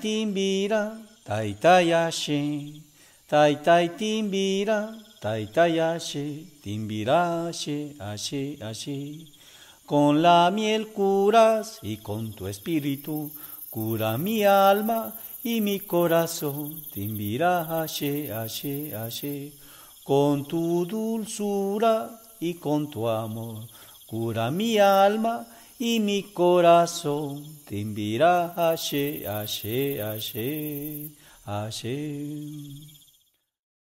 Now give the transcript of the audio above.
timbira, taitai ashe timbira ashe, ashi, ashi. Con la miel curas y con tu espíritu cura mi alma y mi corazón, ashe, ashi, ashi. Con tu dulzura y con tu amor cura mi alma y mi corazón te invirá, a She, a